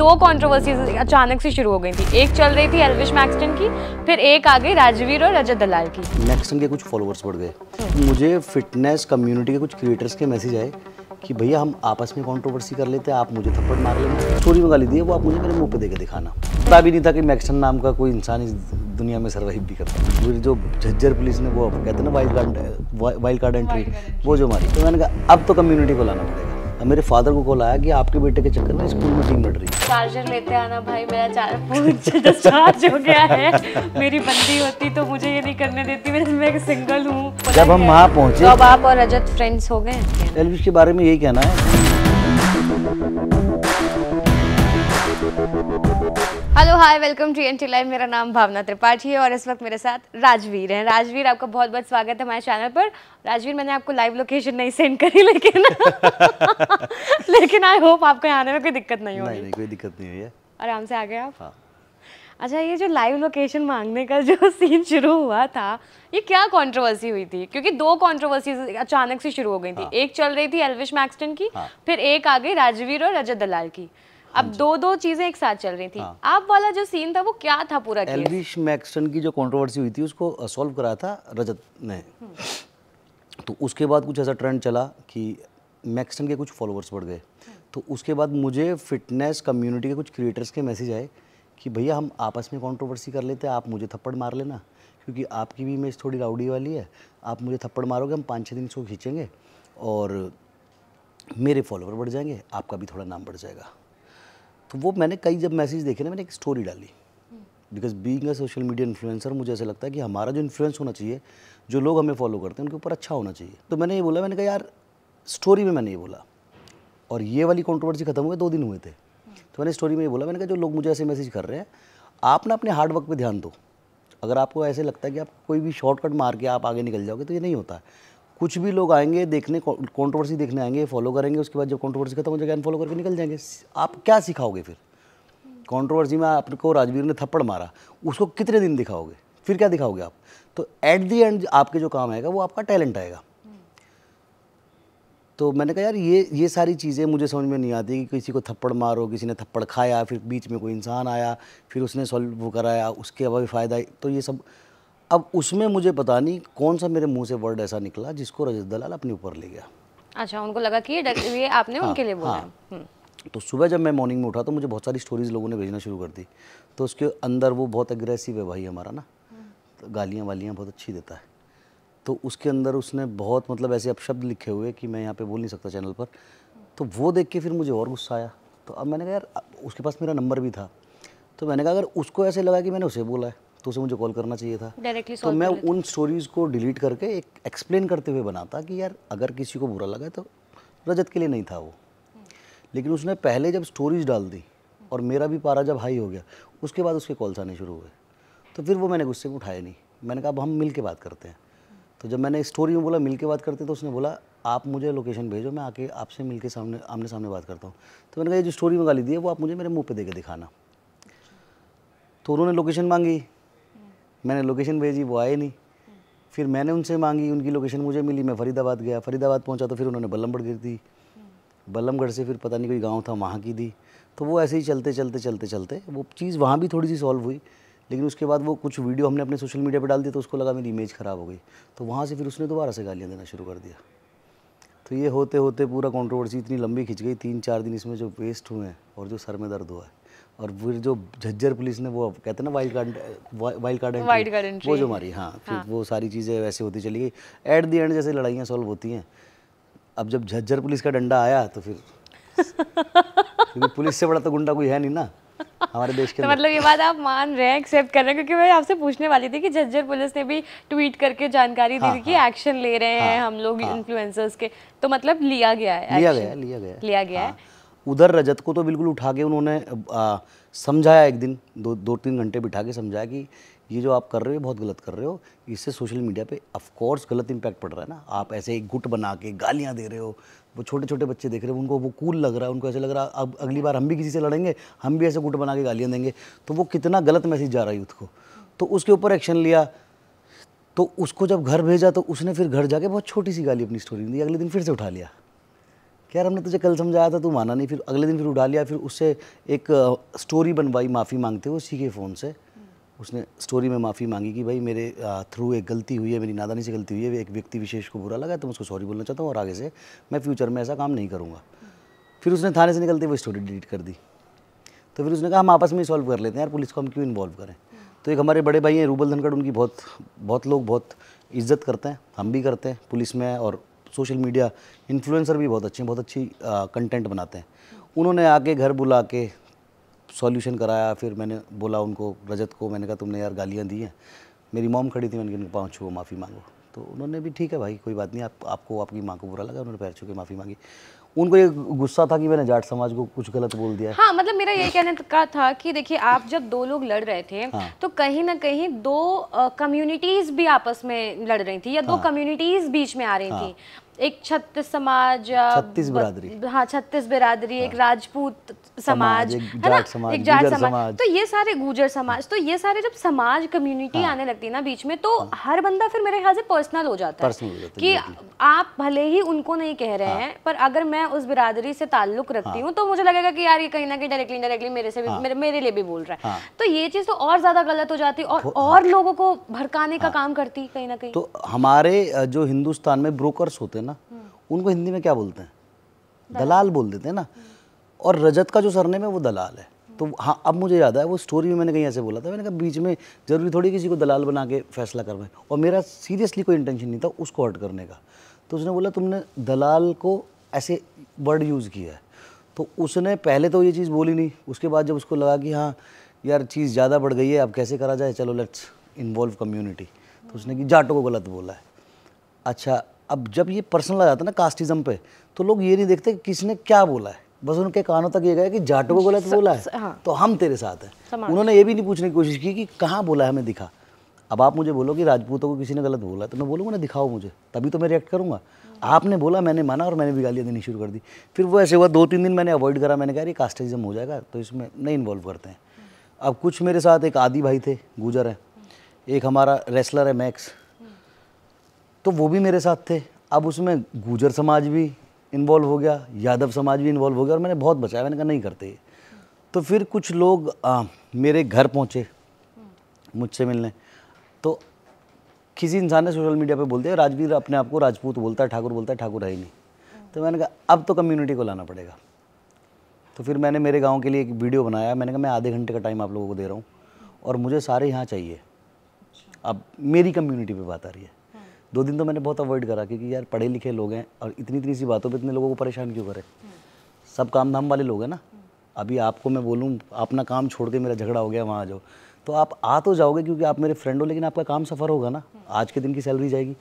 दो कंट्रोवर्सीज अचानक से शुरू हो गई थी एक चल रही थी एलविश मैक्सटन की फिर एक आ गई राजवीर और रजत दलाल की मैक्सटन के कुछ फॉलोअर्स बढ़ गए मुझे फिटनेस कम्युनिटी के कुछ क्रिएटर्स के मैसेज आए कि भैया हम आपस में कंट्रोवर्सी कर लेते हैं आप मुझे थप्पड़ मार लेंगे चोरी मंगा ली दी वो आप मुझे मेरे मुंह पे देकर दिखाना पता भी नहीं था कि मैक्सन नाम का कोई इंसान इस दुनिया में सर्वाइव भी करता है फिर जो झज्जर पुलिस ने वो कहते ना wild card wild card entry वो जो मारी तो मैंने कहा अब तो कम्युनिटी को लाना पड़ेगा मेरे फादर को कॉल आया कि आपके बेटे के चक्कर में स्कूल में टीम लड़ रही है चार्जर लेते आना भाई मेरा चार्जर चार्ज तो हो गया है मेरी बंदी होती तो मुझे ये नहीं करने देती मैं, मैं सिंगल हूँ जब हम वहाँ पहुँचे तो अब आप और रजत फ्रेंड्स हो गए एलविश के बारे में यही कहना है hi welcome to N T live मेरा नाम भावना त्रिपाठी है और इस वक्त मेरे साथ राजवीर हैं राजवीर आपका बहुत बहुत स्वागत है हमारे चैनल पर राजवीर मैंने आपको लाइव लोकेशन नहीं सेंड करी लेकिन लेकिन आई होप आपको यहाँ आने में कोई दिक्कत नहीं होगी नहीं कोई दिक्कत नहीं हुई है आराम से आ गए आप हाँ। अच्छा ये जो लाइव लोकेशन मांगने का जो सीन शुरू हुआ था ये क्या कंट्रोवर्सी हुई थी क्योंकि दो कंट्रोवर्सीज अचानक से शुरू हो गई थी हाँ। एक चल रही थी एलविश मैक्सटन की हाँ। फिर एक आ गई राजवीर और रजत दलाल की अब हाँ दो दो चीजें एक साथ चल रही थी हाँ। आप वाला जो सीन था वो क्या था पूरा एलविश मैक्सन की जो कंट्रोवर्सी हुई थी उसको सॉल्व करा था रजत ने हम्म। तो उसके बाद कुछ ऐसा ट्रेंड चला कि मैक्सन के कुछ फॉलोअर्स बढ़ गए हम्म। तो उसके बाद मुझे फिटनेस कम्युनिटी के कुछ क्रिएटर्स के मैसेज आए कि भैया हम आपस में कॉन्ट्रोवर्सी कर लेते हैं आप मुझे थप्पड़ मार लेना क्योंकि आपकी भी इमेज थोड़ी राउडी वाली है आप मुझे थप्पड़ मारोगे हम पाँच छः दिन इसको खींचेंगे और मेरे फॉलोअर बढ़ जाएंगे आपका भी थोड़ा नाम बढ़ जाएगा तो वो मैंने कई जब मैसेज देखे ना मैंने एक स्टोरी डाली because being a social media influencer मुझे ऐसा लगता है कि हमारा जो इन्फ्लुएंस होना चाहिए जो लोग हमें फॉलो करते हैं उनके ऊपर अच्छा होना चाहिए तो मैंने ये बोला मैंने कहा यार स्टोरी में मैंने ये बोला और ये वाली कॉन्ट्रोवर्सी खत्म हुए दो दिन हुए थे तो मैंने स्टोरी में ये बोला मैंने कहा जो लोग मुझे ऐसे मैसेज कर रहे हैं आप ना अपने हार्डवर्क पर ध्यान दो अगर आपको ऐसे लगता है कि आप कोई भी शॉर्टकट मार के आप आगे निकल जाओगे तो ये नहीं होता कुछ भी लोग आएंगे देखने कंट्रोवर्सी देखने आएंगे फॉलो करेंगे उसके बाद जब कंट्रोवर्सी खत्म हो जाएगा अनफॉलो करके निकल जाएंगे आप क्या सिखाओगे फिर कंट्रोवर्सी में आपको राजवीर ने थप्पड़ मारा उसको कितने दिन दिखाओगे फिर क्या दिखाओगे आप तो एट दी एंड आपके जो काम आएगा वो आपका टैलेंट आएगा तो मैंने कहा यार ये ये सारी चीज़ें मुझे समझ में नहीं आती कि किसी को थप्पड़ मारो किसी ने थप्पड़ खाया फिर बीच में कोई इंसान आया फिर उसने सॉल्व वो कराया उसके अलावा फ़ायदा तो ये सब अब उसमें मुझे पता नहीं कौन सा मेरे मुंह से वर्ड ऐसा निकला जिसको रजत दलाल अपने ऊपर ले गया अच्छा उनको लगा कि ये आपने हाँ, उनके लिए बोला हाँ, हम्म। तो सुबह जब मैं मॉर्निंग में उठा तो मुझे बहुत सारी स्टोरीज लोगों ने भेजना शुरू कर दी तो उसके अंदर वो बहुत अग्रेसिव है भाई हमारा ना तो गालियाँ वालियाँ बहुत अच्छी देता है तो उसके अंदर उसने बहुत मतलब ऐसे अपशब्द लिखे हुए कि मैं यहाँ पे बोल नहीं सकता चैनल पर तो वो देख के फिर मुझे और गुस्सा आया तो अब मैंने कहा यार उसके पास मेरा नंबर भी था तो मैंने कहा अगर उसको ऐसे लगा कि मैंने उसे बोला है तो उसे मुझे कॉल करना चाहिए था डायरेक्टली तो मैं उन स्टोरीज को डिलीट करके एक एक्सप्लेन करते हुए बनाता कि यार अगर किसी को बुरा लगा तो रजत के लिए नहीं था वो लेकिन उसने पहले जब स्टोरीज डाल दी और मेरा भी पारा जब हाई हो गया उसके बाद उसके कॉल्स आने शुरू हुए तो फिर वो मैंने गुस्से में उठाया नहीं मैंने कहा अब हम मिल के बात करते हैं तो जब मैंने स्टोरी में बोला मिल के बात करते तो उसने बोला आप मुझे लोकेशन भेजो मैं आके आपसे मिल के सामने आमने सामने बात करता हूँ तो मैंने कहा ये जो स्टोरी में गाली दी है वो आप मुझे मेरे मुँह पर दे के दिखाना तो उन्होंने लोकेशन मांगी मैंने लोकेशन भेजी वो आए नहीं फिर मैंने उनसे मांगी उनकी लोकेशन मुझे मिली मैं फरीदाबाद गया फरीदाबाद पहुंचा तो फिर उन्होंने बल्लमगढ़ गिर दी बल्लमगढ़ से फिर पता नहीं कोई गांव था वहाँ की दी तो वो ऐसे ही चलते चलते चलते चलते वो चीज़ वहाँ भी थोड़ी सी सॉल्व हुई लेकिन उसके बाद वो कुछ वीडियो हमने अपने सोशल मीडिया पर डाल दिया तो उसको लगा मेरी इमेज ख़राब हो गई तो वहाँ से फिर उसने दोबारा से गालियाँ देना शुरू कर दिया तो ये होते होते पूरा कॉन्ट्रोवर्सी इतनी लंबी खिंच गई तीन चार दिन इसमें जो वेस्ट हुए हैं और जो सर में दर्द हुआ है और फिर जो झज्जर पुलिस ने वो कहते हैं ना wild card wild card wild card entry वो जो हमारी हाँ फिर हाँ। वो सारी चीज़ें वैसे होती चली गई एट दी एंड जैसे लड़ाइयाँ सॉल्व होती हैं अब जब झज्जर पुलिस का डंडा आया तो फिर क्योंकि पुलिस से बड़ा तो गुंडा कोई है नहीं ना हमारे देश के तो मतलब ये बात आप मान रहे हैं एक्सेप्ट कर रहे हैं क्योंकि मैं आपसे पूछने वाली थी कि झज्जर पुलिस ने भी ट्वीट करके जानकारी दी हाँ, थी कि एक्शन हाँ। ले रहे हैं हाँ, हम लोग इन्फ्लुएंसर्स के तो मतलब लिया गया है लिया गया लिया गया लिया गया है उधर रजत को तो बिल्कुल उठा के उन्होंने समझाया एक दिन दो दो तीन घंटे बिठा के समझाया कि ये जो आप कर रहे हो बहुत गलत कर रहे हो इससे सोशल मीडिया पे ऑफकोर्स गलत इम्पैक्ट पड़ रहा है ना आप ऐसे एक गुट बना के गालियाँ दे रहे हो वो छोटे छोटे बच्चे देख रहे हो उनको वो कूल लग रहा है उनको ऐसे लग रहा है अब अगली बार हम भी किसी से लड़ेंगे हम भी ऐसे गुट बना के गालियाँ देंगे तो वो कितना गलत मैसेज जा रहा है यूथ को तो उसके ऊपर एक्शन लिया तो उसको जब घर भेजा तो उसने फिर घर जाके बहुत छोटी सी गाली अपनी स्टोरी दी अगले दिन फिर से उठा लिया कि यार हमने तुझे कल समझाया था तू माना नहीं फिर अगले दिन फिर उठा लिया फिर उससे एक स्टोरी बनवाई माफ़ी मांगते हुए उसी के फ़ोन से उसने स्टोरी में माफ़ी मांगी कि भाई मेरे थ्रू एक गलती हुई है मेरी नादानी से गलती हुई है एक व्यक्ति विशेष को बुरा लगा तो मैं उसको सॉरी बोलना चाहता हूँ और आगे से मैं फ्यूचर में ऐसा काम नहीं करूँगा फिर उसने थाने से निकलते वो स्टोरी डिलीट कर दी तो फिर उसने कहा हम आपस में ही सॉल्व कर लेते हैं यार पुलिस को हम क्यों इन्वॉल्व करें तो एक हमारे बड़े भाई हैं रूबल धनखड़ उनकी बहुत बहुत लोग बहुत इज्जत करते हैं हम भी करते हैं पुलिस में और सोशल मीडिया इन्फ्लुएंसर भी बहुत अच्छे हैं बहुत अच्छी कंटेंट बनाते हैं उन्होंने आके घर बुला के सॉल्यूशन कराया फिर मैंने बोला उनको रजत को मैंने कहा तुमने यार गालियाँ दी हैं मेरी मॉम खड़ी थी मैंने कहा पाँच छो माफ़ी मांगो तो उन्होंने भी ठीक है भाई कोई बात नहीं आप आपको आपकी माँ को बुरा लगा उन्होंने पैर छू के माफ़ी मांगी उनको ये गुस्सा था कि मैंने जाट समाज को कुछ गलत बोल दिया हाँ मतलब मेरा ये कहने का था कि देखिए आप जब दो लोग लड़ रहे थे हाँ। तो कहीं ना कहीं दो कम्युनिटीज भी आपस में लड़ रही थी या दो हाँ। कम्युनिटीज बीच में आ रही हाँ। थी एक छत्तीस समाज छत्तीस बिरादरी हाँ छत्तीस बिरादरी हाँ। एक राजपूत समाज है ना एक जाट समाज तो ये सारे गुजर समाज तो ये सारे जब समाज कम्युनिटी हाँ। आने लगती है ना बीच में तो हाँ। हर बंदा फिर मेरे ख्याल से पर्सनल हो जाता है कि आप भले ही उनको नहीं कह रहे हाँ। हैं पर अगर मैं उस बिरादरी से ताल्लुक रखती हूँ तो मुझे लगेगा कि यार ये कहीं ना कहीं डायरेक्टली डायरेक्टली मेरे से भी मेरे लिए भी बोल रहा है तो ये चीज़ तो और ज़्यादा गलत हो जाती और और लोगों को भड़काने का काम करती कहीं ना कहीं तो हमारे जो हिंदुस्तान में ब्रोकर्स होते हैं ना हम्म। उनको हिंदी में क्या बोलते हैं दलाल बोल देते हैं ना हम्म। और रजत का जो सरनेम है वो दलाल है तो हाँ अब मुझे याद है वो स्टोरी में मैंने कहीं ऐसे बोला था मैंने कहा बीच में जरूरी थोड़ी किसी को दलाल बना के फैसला करवाए और मेरा सीरियसली कोई इंटेंशन नहीं था उसको हर्ट करने का तो उसने बोला तुमने दलाल को ऐसे वर्ड यूज़ किया है तो उसने पहले तो ये चीज़ बोली नहीं उसके बाद जब उसको लगा कि हाँ यार चीज़ ज़्यादा बढ़ गई है अब कैसे करा जाए चलो लेट्स इन्वॉल्व कम्युनिटी तो उसने कि जाटों को गलत बोला है अच्छा अब जब ये पर्सनल आ जाता है ना कास्टिज़म पे तो लोग ये नहीं देखते कि किसने क्या बोला है बस उनके कानों तक ये गया कि जाटो को गलत बोला है तो, हाँ। तो हम तेरे साथ हैं उन्होंने ये भी नहीं पूछने की कोशिश की कि कहाँ बोला है हमें दिखा अब आप मुझे बोलो कि राजपूतों को किसी ने गलत बोला तो मैं बोलूँगा ना दिखाओ मुझे तभी तो मैं रिएक्ट करूँगा आपने बोला मैंने माना और मैंने भी गालियाँ देनी शुरू कर दी फिर वो ऐसे हुआ दो तीन दिन मैंने अवॉइड करा मैंने कहा ये कास्टिज्म हो जाएगा तो इसमें नहीं इन्वॉल्व करते हैं अब कुछ मेरे साथ एक आदि भाई थे गुजर हैं एक हमारा रेसलर है मैक्स तो वो भी मेरे साथ थे अब उसमें गुजर समाज भी इन्वॉल्व हो गया यादव समाज भी इन्वॉल्व हो गया और मैंने बहुत बचाया मैंने कहा नहीं करते तो फिर कुछ लोग आ, मेरे घर पहुँचे मुझसे मिलने तो किसी इंसान ने सोशल मीडिया पे बोल दिया राजवीर अपने आप को राजपूत बोलता है ठाकुर बोलता है ठाकुर है ही नहीं तो मैंने कहा अब तो कम्युनिटी को लाना पड़ेगा तो फिर मैंने मेरे गांव के लिए एक वीडियो बनाया मैंने कहा मैं आधे घंटे का टाइम आप लोगों को दे रहा हूँ और मुझे सारे यहाँ चाहिए अब मेरी कम्युनिटी पे बात आ रही है दो दिन तो मैंने बहुत अवॉइड करा क्योंकि यार पढ़े लिखे लोग हैं और इतनी इतनी सी बातों पर इतने लोगों को परेशान क्यों करें सब काम धाम वाले लोग हैं ना अभी आपको मैं बोलूँ अपना काम छोड़ के मेरा झगड़ा हो गया वहाँ जाओ तो आप आ तो जाओगे क्योंकि आप मेरे फ्रेंड हो लेकिन आपका काम सफ़र होगा ना आज के दिन की सैलरी जाएगी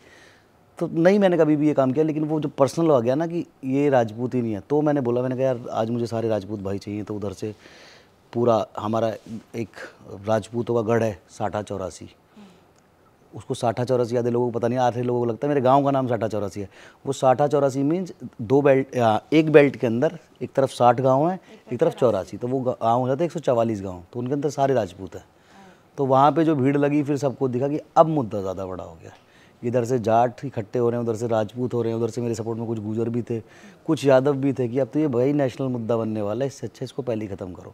तो नहीं मैंने कभी भी ये काम किया लेकिन वो जो पर्सनल आ गया ना कि ये राजपूत ही नहीं है तो मैंने बोला मैंने कहा यार आज मुझे सारे राजपूत भाई चाहिए तो उधर से पूरा हमारा एक राजपूतों का गढ़ है साठा चौरासी उसको साठा चौरासी आधे लोगों को पता नहीं आधे लोगों को लगता है मेरे गांव का नाम साठा चौरासी है वो साठा चौरासी मीन्स दो बेल्ट एक बेल्ट के अंदर एक तरफ साठ गांव है एक तरफ चौरासी तो वो गांव हो जाते हैं एक गाँव तो उनके अंदर सारे राजपूत हैं तो वहाँ पर जो भीड़ लगी फिर सबको दिखा कि अब मुद्दा ज़्यादा बड़ा हो गया इधर से जाट इकट्ठे हो रहे हैं उधर से राजपूत हो रहे हैं उधर से मेरे सपोर्ट में कुछ गुजर भी थे कुछ यादव भी थे कि अब तो ये भाई नेशनल मुद्दा बनने वाला है इससे अच्छा इसको पहले ही ख़त्म करो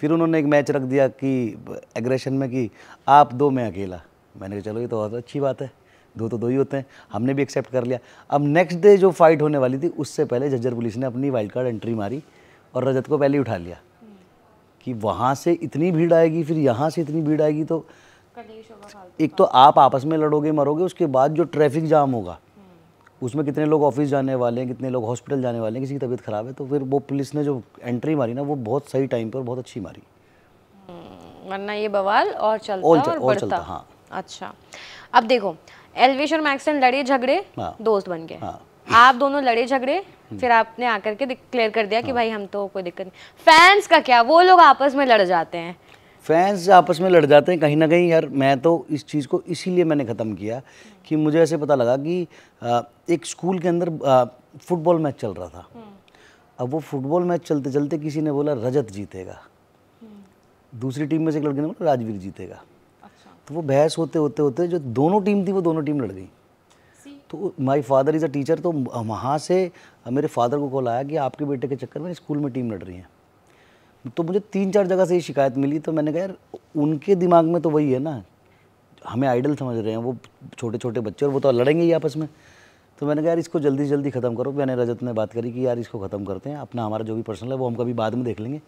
फिर उन्होंने एक मैच रख दिया कि एग्रेशन में कि आप दो मैं अकेला मैंने कहा चलो ये तो बहुत अच्छी बात है दो तो दो ही होते हैं हमने भी एक्सेप्ट कर लिया अब नेक्स्ट डे जो फाइट होने वाली थी उससे पहले झज्जर पुलिस ने अपनी वाइल्ड कार्ड एंट्री मारी और रजत को पहले ही उठा लिया कि वहाँ से इतनी भीड़ आएगी फिर यहाँ से इतनी भीड़ आएगी तो एक तो आप आपस में लड़ोगे मरोगे उसके बाद जो ट्रैफिक जाम होगा उसमें कितने लोग ऑफिस जाने वाले हैं कितने लोग हॉस्पिटल जाने वाले हैं किसी की तबीयत ख़राब है तो फिर वो पुलिस ने जो एंट्री मारी ना वो बहुत सही टाइम पर बहुत अच्छी मारी हम्म, वरना ये बवाल और चलता और, चल, और, और चलता हाँ अच्छा अब देखो एलविश और मैक्सन लड़े झगड़े हाँ। दोस्त बन गए हाँ। आप दोनों लड़े झगड़े हम्म। फिर आपने आकर के क्लियर कर दिया कि हाँ। भाई हम तो कोई दिक्कत नहीं फैंस का क्या वो लोग आपस में लड़ जाते हैं फैंस आपस में लड़ जाते हैं कहीं ना कहीं यार मैं तो इस चीज़ को इसीलिए मैंने ख़त्म किया कि मुझे ऐसे पता लगा कि एक स्कूल के अंदर फुटबॉल मैच चल रहा था हम्म। अब वो फुटबॉल मैच चलते चलते किसी ने बोला रजत जीतेगा हम्म। दूसरी टीम में से एक लड़के ने बोला राजवीर जीतेगा तो वो बहस होते होते होते जो दोनों टीम थी वो दोनों टीम लड़ गई तो my father is a teacher तो वहाँ से मेरे फादर को कॉल आया कि आपके बेटे के चक्कर में स्कूल में टीम लड़ रही है तो मुझे तीन चार जगह से ये शिकायत मिली तो मैंने कहा यार उनके दिमाग में तो वही है ना हमें आइडल समझ रहे हैं वो छोटे छोटे बच्चे और वो तो लड़ेंगे ही आपस में तो मैंने कहा यार इसको जल्दी जल्दी ख़त्म करो मैंने रजत ने बात करी कि यार इसको ख़त्म करते हैं अपना हमारा जो भी पर्सनल है वो हम कभी बाद में देख लेंगे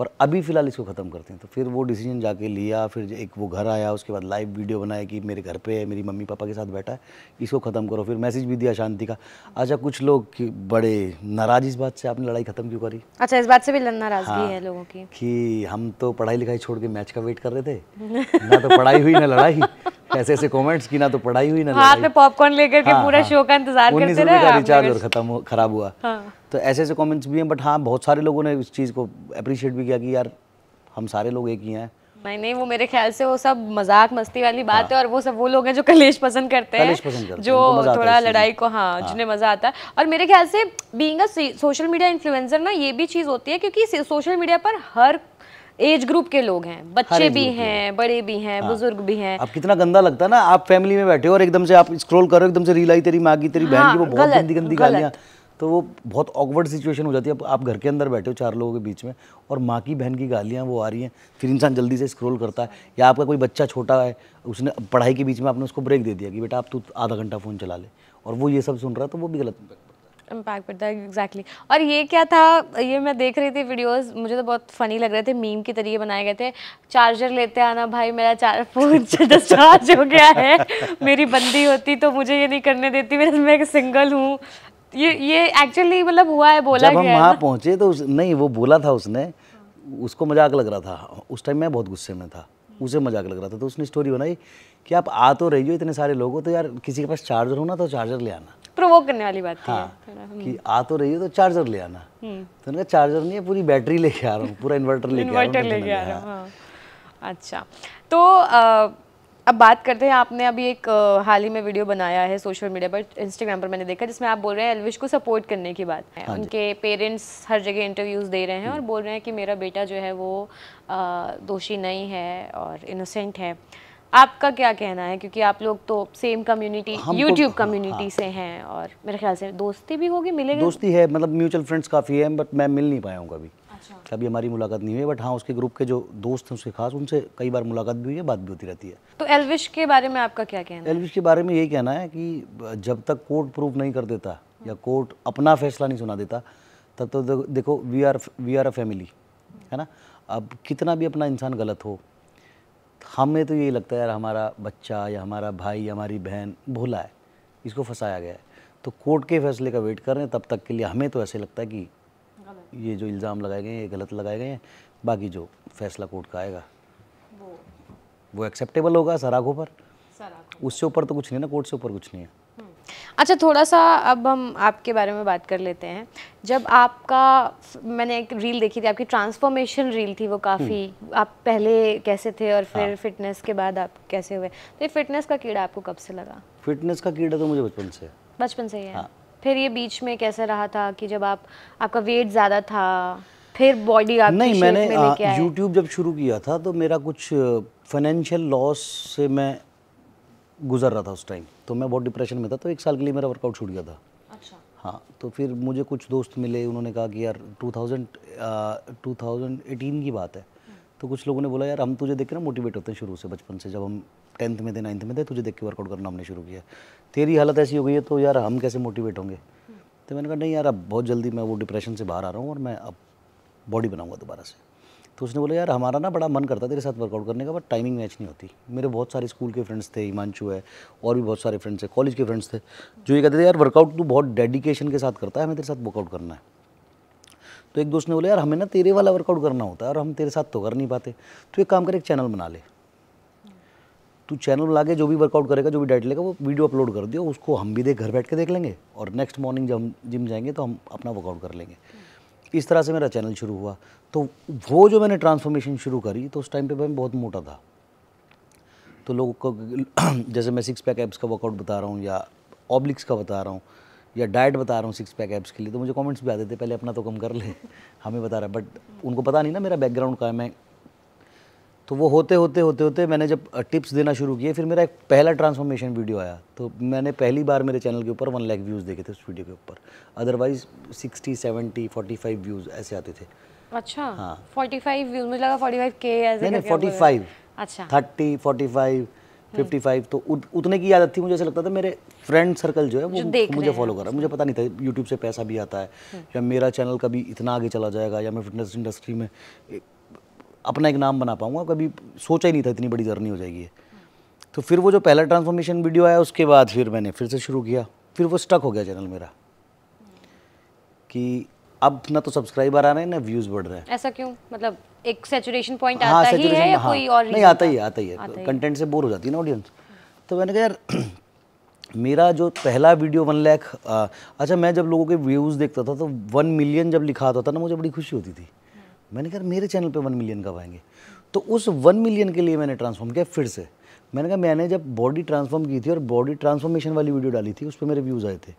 पर अभी फ़िलहाल इसको ख़त्म करते हैं तो फिर वो डिसीजन जाके लिया फिर एक वो घर आया उसके बाद लाइव वीडियो बनाया कि मेरे घर पे है मेरी मम्मी पापा के साथ बैठा है इसको ख़त्म करो फिर मैसेज भी दिया शांति का अच्छा कुछ लोग बड़े नाराज़ इस बात से आपने लड़ाई ख़त्म क्यों करी अच्छा इस बात से भी नाराज हाँ, है लोगों की कि हम तो पढ़ाई लिखाई छोड़ के मैच का वेट कर रहे थे ना तो पढ़ाई हुई ना लड़ाई ऐसे ऐसे कमेंट्स की ना तो पढ़ाई हुई ना हाथ में पॉपकॉर्न लेकर के हाँ, पूरा शो हाँ। का इंतजार करते रहे रिचार्ज और खत्म खराब हुआ हाँ। तो ऐसे ऐसे कमेंट्स भी हैं बट हाँ बहुत सारे लोगों ने इस चीज़ को अप्रिशिएट भी किया कि यार हम सारे लोग एक ही हैं नहीं नहीं वो मेरे ख्याल से वो सब मजाक मस्ती वाली बात हाँ। है और वो सब वो लोग हैं जो कलेश पसंद करते हैं जो थोड़ा लड़ाई को हाँ, हाँ। जिन्हें मजा आता है और मेरे ख्याल से being a social media influencer ना ये भी चीज़ होती है क्योंकि सोशल मीडिया पर हर एज ग्रुप के लोग हैं बच्चे भी हैं बड़े भी हैं हाँ। बुजुर्ग भी हैं अब कितना गंदा लगता है ना आप फैमिली में बैठे हो और एकदम से आप स्क्रॉल करो एकदम से रील आई तेरी माँ की तेरी बहन की वो हाँ, बहुत गंदी गंदी गालियाँ तो वो बहुत ऑकवर्ड सिचुएशन हो जाती है आप घर के अंदर बैठे हो चार लोगों के बीच में और माँ की बहन की गालियाँ वो आ रही हैं फिर इंसान जल्दी से स्क्रॉल करता है या आपका कोई बच्चा छोटा है उसने पढ़ाई के बीच में आपने उसको ब्रेक दे दिया कि बेटा आप तू आधा घंटा फ़ोन चला ले और वो ये सब सुन रहा है तो वो भी गलत इम्पैक्ट पड़ता है एग्जैक्टली और ये क्या था ये मैं देख रही थी वीडियोस मुझे तो बहुत फनी लग रहे थे मीम के तरीके बनाए गए थे चार्जर लेते आना भाई मेरा चार फोन चार्ज हो गया है मेरी बंदी होती तो मुझे ये नहीं करने देती मेरे मैं एक सिंगल हूँ ये ये एक्चुअली मतलब हुआ है बोला जब हम वहाँ पहुँचे तो नहीं वो बोला था उसने उसको मजाक लग रहा था उस टाइम मैं बहुत गुस्से में था उसे मजाक लग रहा था तो उसने स्टोरी बनाई कि आप आ तो रही हो इतने सारे लोग हो तो यार किसी के पास चार्जर हो ना तो चार्जर ले आना प्रोवोक करने वाली बात हाँ, थी कि हम्म। आ तो रही हो तो चार्जर ले आना हम्म। तो ना चार्जर नहीं है पूरी बैटरी लेके आ रहा हूँ पूरा इन्वर्टर लेके इन्वर्टर लेके आ रहा हूँ हाँ। अच्छा तो अब बात करते हैं आपने अभी एक हाल ही में वीडियो बनाया है सोशल मीडिया पर इंस्टाग्राम पर मैंने देखा जिसमें आप बोल रहे हैं एलविश को सपोर्ट करने की बात है हाँ उनके पेरेंट्स हर जगह इंटरव्यूज़ दे रहे हैं और हम्म। बोल रहे हैं कि मेरा बेटा जो है वो दोषी नहीं है और इनोसेंट है आपका क्या कहना है क्योंकि आप लोग तो सेम कम्युनिटी यूट्यूब कम्युनिटी से हैं और मेरे ख्याल से दोस्ती भी होगी मिलेगी दोस्ती है मतलब म्यूचुअल फ्रेंड्स काफ़ी है बट मैं मिल नहीं पाया हूँ कभी अच्छा। कभी हमारी मुलाकात नहीं हुई बट हाँ उसके ग्रुप के जो दोस्त हैं उसके खास उनसे कई बार मुलाकात भी हुई है बात भी होती रहती है तो एलविश के बारे में आपका क्या कहना है एलविश के बारे में यही कहना है कि जब तक कोर्ट प्रूव नहीं कर देता या कोर्ट अपना फैसला नहीं सुना देता तब तो देखो we are we are a family है ना अब कितना भी अपना इंसान गलत हो हमें तो यही लगता है यार हमारा बच्चा या हमारा भाई या हमारी बहन भूला है इसको फंसाया गया है तो कोर्ट के फैसले का वेट कर रहे हैं तब तक के लिए हमें तो ऐसे लगता है कि ये जो इल्ज़ाम लगाए गए हैं ये गलत लगाए गए हैं बाकी जो फैसला कोर्ट का आएगा वो, एक्सेप्टेबल होगा सर पर उससे ऊपर तो कुछ नहीं ना कोर्ट से ऊपर कुछ नहीं है अच्छा थोड़ा सा अब हम आपके बारे में बात कर लेते हैं जब आपका मैंने एक रील देखी थी आपकी ट्रांसफॉर्मेशन रील थी वो काफ़ी हम्म। आप पहले कैसे थे और फिर हाँ। फिटनेस के बाद आप कैसे हुए तो ये फिटनेस का कीड़ा आपको कब से लगा फिटनेस का कीड़ा तो मुझे बचपन से बचपन से ही है हाँ। फिर ये बीच में कैसे रहा था कि जब आप आपका वेट ज़्यादा था फिर बॉडी आप नहीं मैंने यूट्यूब हाँ, जब शुरू किया था तो मेरा कुछ फाइनेंशियल लॉस से मैं गुजर रहा था उस टाइम तो मैं बहुत डिप्रेशन में था तो एक साल के लिए मेरा वर्कआउट छूट गया था अच्छा हाँ तो फिर मुझे कुछ दोस्त मिले उन्होंने कहा कि यार 2000 2018 की बात है तो कुछ लोगों ने बोला यार हम तुझे देख के ना मोटिवेट होते हैं शुरू से बचपन से जब हम टेंथ में थे नाइन्थ में थे तुझे देख के वर्कआउट करना हमने शुरू किया तेरी हालत ऐसी हो गई है तो यार हम कैसे मोटिवेट होंगे हम्म। तो मैंने कहा नहीं यार अब बहुत जल्दी मैं वो डिप्रेशन से बाहर आ रहा हूँ और मैं अब बॉडी बनाऊँगा दोबारा से तो उसने बोला यार हमारा ना बड़ा मन करता तेरे साथ वर्कआउट करने का बट टाइमिंग मैच नहीं होती मेरे बहुत सारे स्कूल के फ्रेंड्स थे हिमांशु है और भी बहुत सारे फ्रेंड्स थे कॉलेज के फ्रेंड्स थे जो ये कहते थे यार वर्कआउट तू बहुत डेडिकेशन के साथ करता है हमें तेरे साथ वर्कआउट करना है तो एक दोस्त ने बोला यार हमें ना तेरे वाला वर्कआउट करना होता है और हम तेरे साथ तो कर नहीं पाते तो एक काम कर एक चैनल बना ले तू चैनल बना के जो भी वर्कआउट करेगा जो भी डाइट लेगा वो वीडियो अपलोड कर दियो उसको हम भी देख घर बैठ के देख लेंगे और नेक्स्ट मॉर्निंग जब हम जिम जाएंगे तो हम अपना वर्कआउट कर लेंगे इस तरह से मेरा चैनल शुरू हुआ तो वो जो मैंने ट्रांसफॉर्मेशन शुरू करी तो उस टाइम पे मैं बहुत मोटा था तो लोगों को जैसे मैं सिक्स पैक एप्स का वर्कआउट बता रहा हूँ या ऑब्लिक्स का बता रहा हूँ या डाइट बता रहा हूँ सिक्स पैक एप्स के लिए तो मुझे कमेंट्स भी आते थे पहले अपना तो कम कर ले हमें बता रहा है बट उनको पता नहीं ना मेरा बैकग्राउंड का है मैं तो वो होते होते होते होते मैंने जब टिप्स देना शुरू किए फिर मेरा एक पहला ट्रांसफॉर्मेशन वीडियो आया तो मैंने पहली बार मेरे चैनल के ऊपर वन लैख व्यूज़ देखे थे उस वीडियो के ऊपर otherwise sixty seventy forty five views ऐसे आते थे अच्छा हाँ फोर्टी फाइव व्यूज मुझे लगा फोर्टी फाइव के ऐसे नहीं फोर्टी फाइव अच्छा thirty forty five fifty five तो उतने की आदत थी मुझे ऐसा लगता था मेरे फ्रेंड सर्कल जो है वो जो मुझे फॉलो कर रहा है मुझे पता नहीं था यूट्यूब से पैसा भी आता है हम्म। या मेरा चैनल कभी इतना आगे चला जाएगा या मैं फिटनेस इंडस्ट्री में अपना एक नाम बना पाऊँगा कभी सोचा ही नहीं था इतनी बड़ी जर्नी हो जाएगी तो फिर वो जो पहला ट्रांसफॉर्मेशन वीडियो आया उसके बाद फिर मैंने फिर से शुरू किया फिर वो स्टक हो गया चैनल मेरा कि अब ना तो सब्सक्राइबर आ रहे हैं ना व्यूज बढ़ रहे हैं ऐसा क्यों मतलब एक सेचुरेशन पॉइंट हाँ, आता ही है या हाँ, कोई और नहीं आता ही आता ही है कंटेंट से बोर हो जाती है ना ऑडियंस तो मैंने कहा यार मेरा जो पहला वीडियो वन लैख अच्छा मैं जब लोगों के व्यूज़ देखता था तो वन मिलियन जब लिखा होता था ना मुझे बड़ी खुशी होती थी मैंने कहा मेरे चैनल पे वन मिलियन कब आएंगे तो उस वन मिलियन के लिए मैंने ट्रांसफॉर्म किया फिर से मैंने कहा मैंने जब बॉडी ट्रांसफॉर्म की थी और बॉडी ट्रांसफॉर्मेशन वाली वीडियो डाली थी उस पर मेरे व्यूज़ आए थे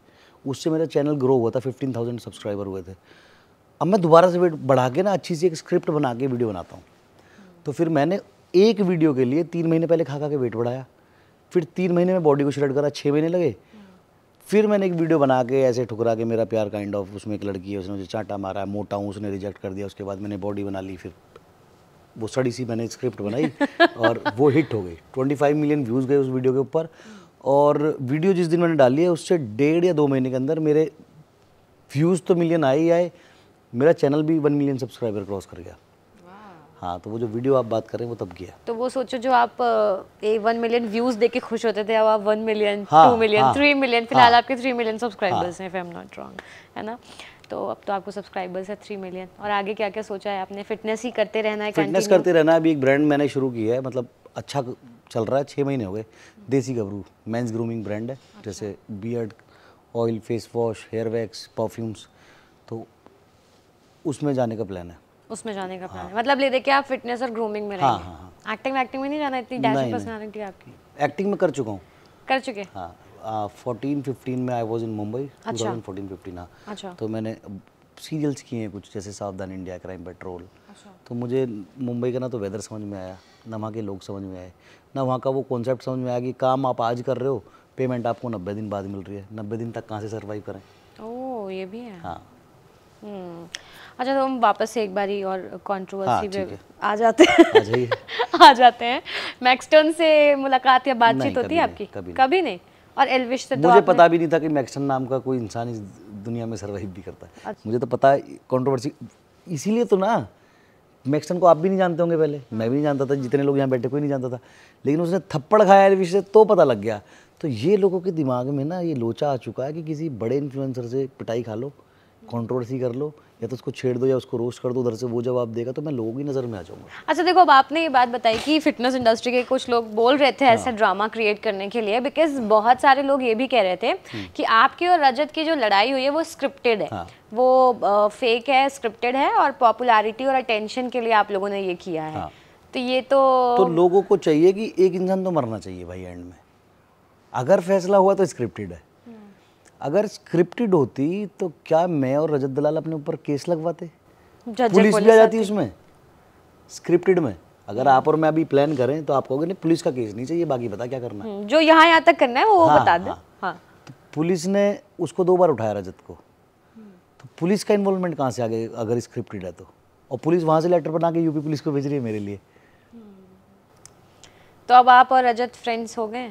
उससे मेरा चैनल ग्रो हुआ था फिफ्टीन थाउजेंड सब्सक्राइबर हुए थे अब मैं दोबारा से वेट बढ़ा के ना अच्छी सी एक स्क्रिप्ट बना के वीडियो बनाता हूँ तो फिर मैंने एक वीडियो के लिए तीन महीने पहले खा खा के वेट बढ़ाया फिर तीन महीने में बॉडी को श्रेड करा छः महीने लगे फिर मैंने एक वीडियो बना के ऐसे ठुकरा के मेरा प्यार काइंड ऑफ उसमें एक लड़की है उसने मुझे चाटा मारा मोटा हूँ उसने रिजेक्ट कर दिया उसके बाद मैंने बॉडी बना ली फिर वो सड़ी सी मैंने स्क्रिप्ट बनाई और वो हिट हो गई ट्वेंटी फाइव मिलियन व्यूज़ गए उस वीडियो के ऊपर और वीडियो जिस दिन मैंने डाली है उससे डेढ़ या दो महीने के अंदर मेरे व्यूज़ तो मिलियन आए ही आए मेरा चैनल भी वन मिलियन सब्सक्राइबर क्रॉस कर गया हाँ तो वो जो वीडियो आप बात कर रहे हैं वो तब किया तो वो सोचो जो आप ए वन मिलियन व्यूज देख के खुश होते थे अब आप one million two million three million फिलहाल हाँ। आपके थ्री मिलियन सब्सक्राइबर्स हैं आई एम नॉट रॉन्ग है ना तो अब तो आपको सब्सक्राइबर्स है थ्री मिलियन और आगे क्या क्या सोचा है आपने फिटनेस ही करते रहना है फिटनेस करते रहना है अभी एक ब्रांड मैंने शुरू किया है मतलब अच्छा चल रहा है छः महीने हो गए देसी गबरू मेंस ग्रूमिंग ब्रांड है अच्छा। जैसे beard oil face wash hair wax perfumes तो उसमें जाने का प्लान है उसमें जाने का प्लान है हाँ। मतलब ले देखिए आप फिटनेस और ग्रूमिंग में हाँ, हाँ, हाँ. एक्टिंग में नहीं जाना इतनी डैशिंग पर्सनालिटी आपकी एक्टिंग में कर चुका हूं कर चुके हां 14 15 में आई वाज इन मुंबई 2014 15 हां अच्छा तो मैंने सीरियल्स किए हैं कुछ जैसे सावधान इंडिया क्राइम पेट्रोल अच्छा। तो मुझे मुंबई का ना तो वेदर समझ में आया ना वहाँ के लोग समझ में आए ना वहाँ का वो कॉन्सेप्ट समझ में आया कि काम आप आज कर रहे हो पेमेंट आपको नब्बे दिन बाद मिल रही है नब्बे दिन तक कहाँ से सर्वाइव करें ओ ये भी है हाँ अच्छा तो हम वापस एक बारी और कंट्रोवर्सी हाँ, पे आ जाते हैं आ जाते हैं मैक्सटन से मुलाकात या बातचीत होती है आपकी कभी, कभी नहीं और एलविश से तो मुझे तो पता भी नहीं था कि मैक्सटन नाम का कोई इंसान इस दुनिया में सरवाइव भी करता है अच्छा। मुझे तो पता है कंट्रोवर्सी इसीलिए तो ना मैक्सटन को आप भी नहीं जानते होंगे पहले मैं भी नहीं जानता था जितने लोग यहाँ बैठे कोई नहीं जानता था लेकिन उसने थप्पड़ खाया एलविश से तो पता लग गया तो ये लोगों के दिमाग में ना ये लोचा आ चुका है कि किसी बड़े इन्फ्लुएंसर से पिटाई खा लो कंट्रोवर्सी कर लो या तो उसको छेड़ दो या उसको रोस्ट कर दो उधर से वो जब आप देगा तो मैं लोगों की नज़र में आ जाऊँगा अच्छा देखो अब आपने ये बात बताई कि फिटनेस इंडस्ट्री के कुछ लोग बोल रहे थे ऐसा ड्रामा क्रिएट करने के लिए बिकॉज बहुत सारे लोग ये भी कह रहे थे हम्म। कि आपकी और रजत की जो लड़ाई हुई है वो स्क्रिप्टेड है हाँ। वो फेक है स्क्रिप्टेड है और पॉपुलरिटी और अटेंशन के लिए आप लोगों ने ये किया है हाँ। तो ये तो तो लोगों को चाहिए कि एक इंसान तो मरना चाहिए भाई एंड में अगर फैसला हुआ तो स्क्रिप्टेड है अगर स्क्रिप्टेड होती तो क्या मैं और रजत दलाल अपने ऊपर केस लगवाते पुलिस भी आ जाती उसमें स्क्रिप्टेड में अगर हम्म। आप और मैं अभी प्लान करें तो आप कहोगे नहीं पुलिस का केस नहीं चाहिए बाकी बता क्या करना हम्म, जो यहाँ यहाँ तक करना है वो, हाँ, बता दे हाँ, हाँ। तो पुलिस ने उसको दो बार उठाया रजत को हम्म। तो पुलिस का इन्वॉल्वमेंट कहाँ से आ गया अगर स्क्रिप्टेड है तो और पुलिस वहाँ से लेटर बना के यूपी पुलिस को भेज रही है मेरे लिए तो अब आप और रजत फ्रेंड्स हो गए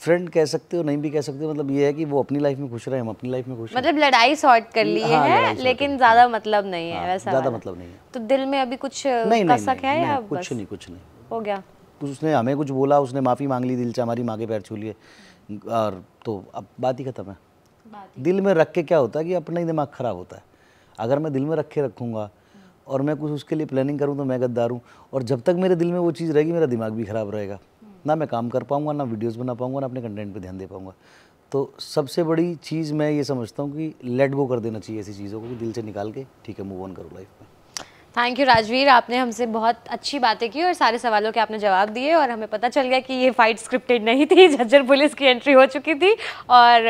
फ्रेंड कह सकते हो नहीं भी कह सकते हो मतलब ये है कि वो अपनी लाइफ में खुश रहे हम अपनी लाइफ में खुश मतलब लड़ाई सॉर्ट कर ली हाँ, है लेकिन ज्यादा मतलब नहीं है हाँ, वैसा ज्यादा मतलब नहीं है तो दिल में अभी कुछ नहीं, कसक है या कुछ नहीं कुछ नहीं हो गया उसने हमें कुछ बोला उसने माफ़ी मांग ली दिल से हमारी माँ के पैर छू लिए और तो अब बात ही ख़त्म है दिल में रख के क्या होता है कि अपना ही दिमाग ख़राब होता है अगर मैं दिल में रख के रखूंगा और मैं कुछ उसके लिए प्लानिंग करूँ तो मैं गद्दार हूँ और जब तक मेरे दिल में वो चीज़ रहेगी मेरा दिमाग भी ख़राब रहेगा ना मैं काम कर पाऊँगा ना वीडियोज़ बना पाऊँगा ना अपने कंटेंट पर ध्यान दे पाऊँगा तो सबसे बड़ी चीज़ मैं ये समझता हूँ कि लेट गो कर देना चाहिए ऐसी चीज़ों को दिल से निकाल के ठीक है मूव ऑन करो लाइफ में थैंक यू राजवीर आपने हमसे बहुत अच्छी बातें की और सारे सवालों के आपने जवाब दिए और हमें पता चल गया कि ये फाइट स्क्रिप्टेड नहीं थी झज्जर पुलिस की एंट्री हो चुकी थी और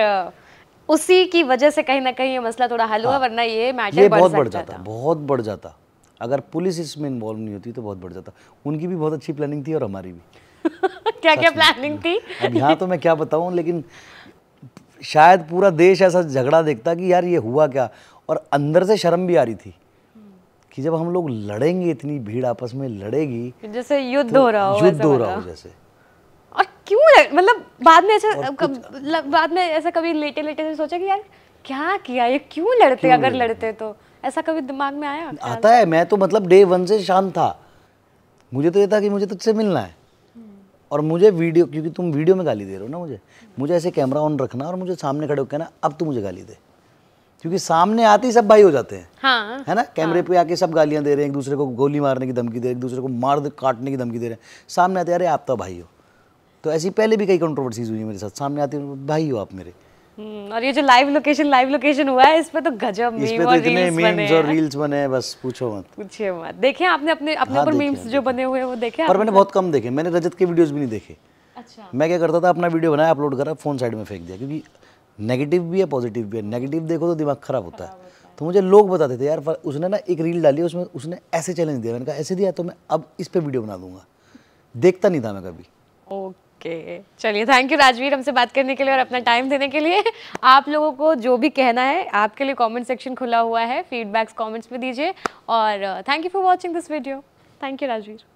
उसी की वजह से कहीं ना कहीं ये मसला थोड़ा हल हुआ हाँ। वरना ये मैटर ये बहुत बढ़ जाता बहुत बढ़ जाता अगर पुलिस इसमें इन्वॉल्व नहीं होती तो बहुत बढ़ जाता उनकी भी बहुत अच्छी प्लानिंग थी और हमारी भी क्या क्या प्लानिंग थी यहाँ तो मैं क्या बताऊँ लेकिन शायद पूरा देश ऐसा झगड़ा देखता कि यार ये हुआ क्या और अंदर से शर्म भी आ रही थी कि जब हम लोग लड़ेंगे इतनी भीड़ आपस में लड़ेगी जैसे तो युद्ध तो हो रहा हो युद्ध हो रहा हो जैसे और क्यों मतलब बाद में ऐसा कब, बाद में ऐसा कभी लेटे लेटे सोचा कि यार क्या किया ये क्यों लड़ते क्यों अगर लड़ते तो ऐसा कभी दिमाग में आया आता है मैं तो मतलब डे वन से शांत था मुझे तो ये था कि मुझे तुझसे मिलना है और मुझे वीडियो क्योंकि तुम वीडियो में गाली दे रहे हो ना मुझे मुझे ऐसे कैमरा ऑन रखना और मुझे सामने खड़े होकर कहना अब तू मुझे गाली दे क्योंकि सामने आते ही सब भाई हो जाते हैं हाँ, है ना कैमरे हाँ. पे आके सब गालियां दे रहे हैं एक दूसरे को गोली मारने की धमकी दे रहे एक दूसरे को मार काटने की धमकी दे रहे हैं सामने आते अरे आप तो भाई हो तो ऐसी पहले भी कई कंट्रोवर्सीज हुई मेरे साथ सामने आती भाई हो आप मेरे हम्म, और ये जो लाइव लोकेशन लाइव लोकेशन हुआ है इस पे तो गजब मीम तो और रील्स बने और रील्स बने हैं बस पूछो मत पूछिए मत देखें आपने अपने अपने हाँ, ऊपर मीम्स जो बने हुए हैं वो देखे पर मैंने बहुत कम देखे मैंने रजत के वीडियोस भी नहीं देखे अच्छा मैं क्या करता था अपना वीडियो बनाया अपलोड करा फोन साइड में फेंक दिया क्योंकि नेगेटिव भी है पॉजिटिव भी है नेगेटिव देखो तो दिमाग खराब होता है तो मुझे लोग बताते थे यार उसने ना एक रील डाली उसमें उसने ऐसे चैलेंज दिया मैंने कहा ऐसे दिया तो मैं अब इस पर वीडियो बना दूंगा देखता नहीं था मैं कभी ओके चलिए थैंक यू राजवीर हमसे बात करने के लिए और अपना टाइम देने के लिए आप लोगों को जो भी कहना है आपके लिए कमेंट सेक्शन खुला हुआ है फीडबैक्स कमेंट्स में दीजिए और thank you for watching this video thank you Rajveer